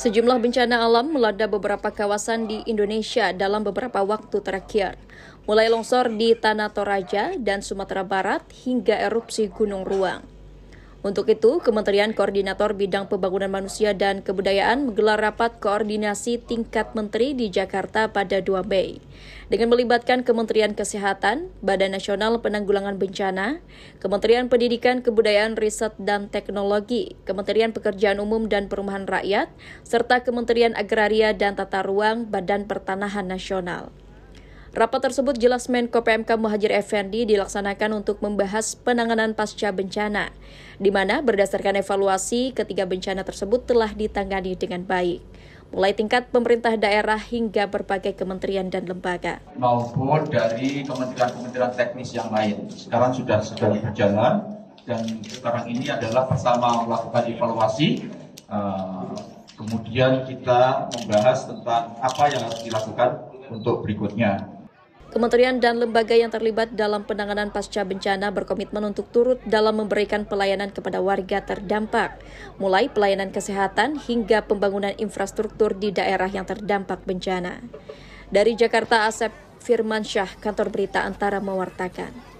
Sejumlah bencana alam melanda beberapa kawasan di Indonesia dalam beberapa waktu terakhir. Mulai longsor di Tanah Toraja dan Sumatera Barat hingga erupsi Gunung Ruang. Untuk itu, Kementerian Koordinator Bidang Pembangunan Manusia dan Kebudayaan menggelar rapat koordinasi tingkat menteri di Jakarta pada 2 Mei. Dengan melibatkan Kementerian Kesehatan, Badan Nasional Penanggulangan Bencana, Kementerian Pendidikan Kebudayaan Riset dan Teknologi, Kementerian Pekerjaan Umum dan Perumahan Rakyat, serta Kementerian Agraria dan Tata Ruang Badan Pertanahan Nasional. Rapat tersebut jelas Menko PMK Muhajir Effendi dilaksanakan untuk membahas penanganan pasca bencana, di mana berdasarkan evaluasi ketiga bencana tersebut telah ditangani dengan baik, mulai tingkat pemerintah daerah hingga berbagai kementerian dan lembaga. Maupun dari kementerian-kementerian teknis yang lain. Sekarang sudah sedang berjalan dan sekarang ini adalah pertama melakukan evaluasi, eh, kemudian kita membahas tentang apa yang harus dilakukan untuk berikutnya Kementerian dan lembaga yang terlibat dalam penanganan pasca bencana berkomitmen untuk turut dalam memberikan pelayanan kepada warga terdampak, mulai pelayanan kesehatan hingga pembangunan infrastruktur di daerah yang terdampak bencana. Dari Jakarta, Asep Firmansyah, kantor berita Antara mewartakan.